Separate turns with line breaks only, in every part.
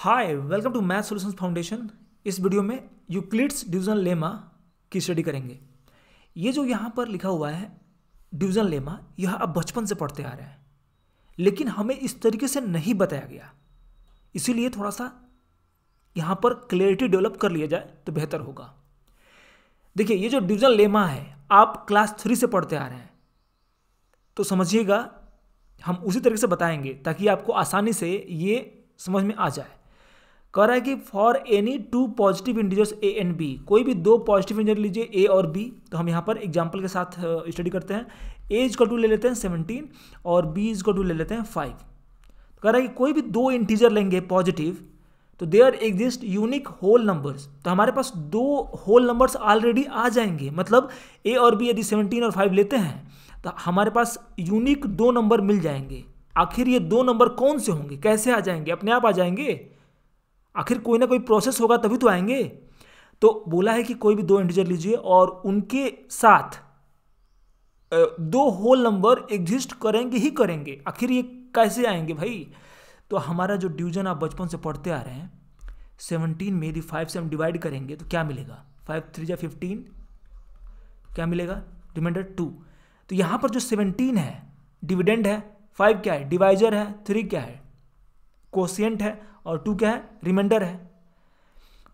hi welcome to math solutions foundation इस video में Euclid's division lemma की study करेंगे ये जो यहाँ पर लिखा हुआ है डिवीजन लेमा यह आप बचपन से पढ़ते आ रहे हैं लेकिन हमें इस तरीके से नहीं बताया गया इसीलिए थोड़ा सा यहाँ पर क्लैरिटी डेवलप कर लिया जाए तो बेहतर होगा देखिए ये जो डिवीजन लेमा है आप क्लास थ्री से पढ़ते आ रहे हैं तो समझिएगा हम उसी तरीके से बताएंगे ताकि आपको आसानी से ये समझ में आ जाए कह रहा है कि for any two positive integers A and B कोई भी दो पॉजिटिव इंटीजर लीजिए ए और बी तो हम यहाँ पर एग्जाम्पल के साथ स्टडी करते हैं ए इज का टू ले लेते हैं सेवनटीन और बी इज का टू ले लेते हैं फाइव तो कह रहा है कि कोई भी दो इंटीजर लेंगे पॉजिटिव तो are exist unique whole numbers तो हमारे पास दो होल नंबर्स ऑलरेडी आ जाएंगे मतलब ए और बी यदि सेवनटीन और फाइव लेते हैं तो हमारे पास यूनिक दो नंबर मिल जाएंगे आखिर ये दो नंबर कौन से होंगे कैसे आ जाएंगे अपने आप आ जाएंगे आखिर कोई ना कोई प्रोसेस होगा तभी तो आएंगे तो बोला है कि कोई भी दो इंटीजर लीजिए और उनके साथ दो होल नंबर एग्जिस्ट करेंगे ही करेंगे आखिर ये कैसे आएंगे भाई तो हमारा जो डिवीजन आप बचपन से पढ़ते आ रहे हैं सेवनटीन में यदि फाइव से हम डिवाइड करेंगे तो क्या मिलेगा फाइव थ्री या फिफ्टीन क्या मिलेगा रिमाइंडर टू तो यहाँ पर जो सेवनटीन है डिविडेंड है फाइव क्या है डिवाइजर है थ्री क्या है कोशियंट है और टू क्या है रिमाइंडर है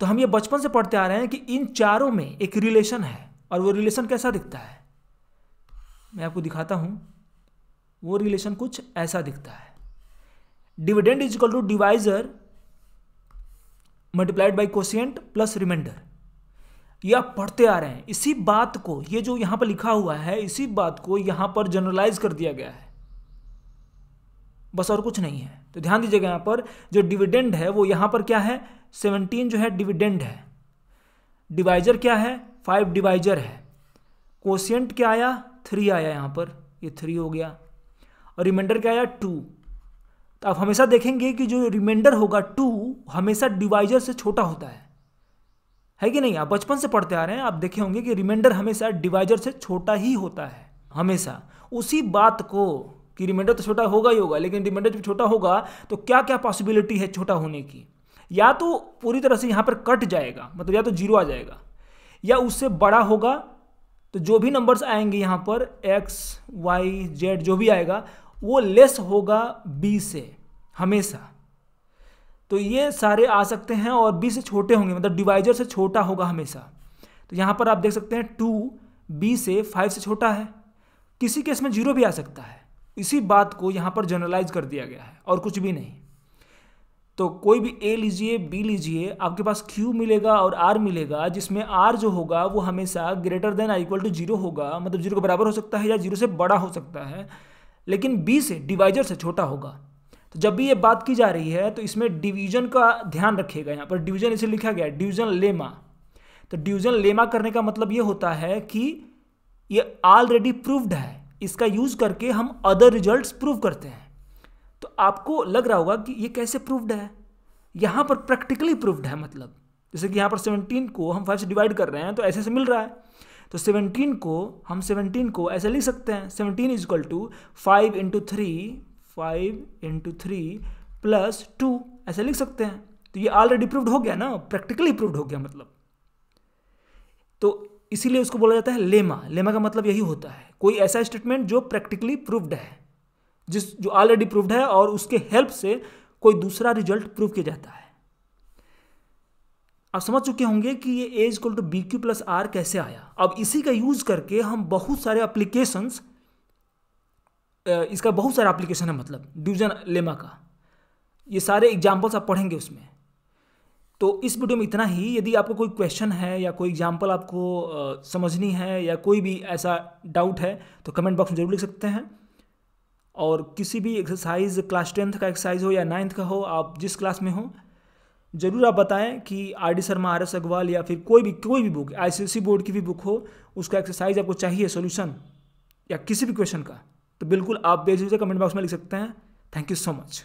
तो हम ये बचपन से पढ़ते आ रहे हैं कि इन चारों में एक रिलेशन है और वो रिलेशन कैसा दिखता है मैं आपको दिखाता हूं वो रिलेशन कुछ ऐसा दिखता है dividend is equal to divisor multiplied by quotient plus remainder ये आप पढ़ते आ रहे हैं इसी बात को ये जो यहां पर लिखा हुआ है इसी बात को यहां पर जनरलाइज कर दिया गया है बस और कुछ नहीं है तो ध्यान दीजिएगा यहाँ पर जो डिविडेंड है वो यहाँ पर क्या है सेवनटीन जो है डिविडेंड है डिवाइजर क्या है फाइव डिवाइजर है कोशियंट क्या आया थ्री आया यहाँ पर ये थ्री हो गया और रिमाइंडर क्या आया टू तो आप हमेशा देखेंगे कि जो रिमाइंडर होगा टू हमेशा डिवाइजर से छोटा होता है है कि नहीं आप बचपन से पढ़ते आ रहे हैं आप देखे होंगे कि रिमाइंडर हमेशा डिवाइजर से छोटा ही होता है हमेशा उसी बात को कि रिमाइंडर तो छोटा होगा ही होगा लेकिन रिमाइंडर जब छोटा होगा तो क्या क्या पॉसिबिलिटी है छोटा होने की या तो पूरी तरह से यहाँ पर कट जाएगा मतलब या तो जीरो आ जाएगा या उससे बड़ा होगा तो जो भी नंबर्स आएंगे यहाँ पर एक्स वाई जेड जो भी आएगा वो लेस होगा बी से हमेशा तो ये सारे आ सकते हैं और बी से छोटे होंगे मतलब डिवाइजर से छोटा होगा हमेशा तो यहाँ पर आप देख सकते हैं टू बी से फाइव से छोटा है किसी केस में जीरो भी आ सकता है इसी बात को यहाँ पर जनरलाइज कर दिया गया है और कुछ भी नहीं तो कोई भी ए लीजिए बी लीजिए आपके पास क्यू मिलेगा और आर मिलेगा जिसमें आर जो होगा वो हमेशा greater than equal to zero होगा मतलब जीरो के बराबर हो सकता है या जीरो से बड़ा हो सकता है लेकिन बी से डिवाइजर से छोटा होगा तो जब भी ये बात की जा रही है तो इसमें डिवीजन का ध्यान रखिएगा यहाँ पर डिवीजन इसे लिखा गया डिवीजन लेमा तो डिवीजन लेमा करने का मतलब ये होता है कि ये ऑलरेडी प्रूव्ड है इसका यूज़ करके हम अदर रिजल्ट्स प्रूव करते हैं तो आपको लग रहा होगा कि ये कैसे प्रूव्ड है यहां पर प्रैक्टिकली प्रूव्ड है मतलब जैसे कि यहां पर 17 को हम 5 से डिवाइड कर रहे हैं तो ऐसे से मिल रहा है तो 17 को हम 17 को ऐसे लिख सकते हैं seventeen is equal to five into three five into three plus two ऐसे लिख सकते हैं तो ये ऑलरेडी प्रूव्ड हो गया ना प्रैक्टिकली प्रूव्ड हो गया मतलब तो इसीलिए उसको बोला जाता है लेमा लेमा का मतलब यही होता है कोई ऐसा स्टेटमेंट जो प्रैक्टिकली प्रूव्ड है जिस जो ऑलरेडी प्रूव्ड है और उसके हेल्प से कोई दूसरा रिजल्ट प्रूव किया जाता है आप समझ चुके होंगे कि ये A is equal to B Q plus R कैसे आया अब इसी का यूज करके हम बहुत सारे अप्लीकेशन इसका बहुत सारा एप्लीकेशन है मतलब डिविजन लेमा का ये सारे एग्जाम्पल्स आप पढ़ेंगे उसमें तो इस वीडियो में इतना ही यदि आपको कोई क्वेश्चन है या कोई एग्जाम्पल आपको समझनी है या कोई भी ऐसा डाउट है तो कमेंट बॉक्स में जरूर लिख सकते हैं और किसी भी एक्सरसाइज क्लास टेंथ का एक्सरसाइज हो या नाइन्थ का हो आप जिस क्लास में हो ज़रूर आप बताएं कि R D Sharma R S Agarwal या फिर कोई भी कोई भी बुक आई सी बोर्ड की भी बुक हो उसका एक्सरसाइज आपको चाहिए सोल्यूशन या किसी भी क्वेश्चन का तो बिल्कुल आप बेझिझक कमेंट बॉक्स में लिख सकते हैं थैंक यू सो मच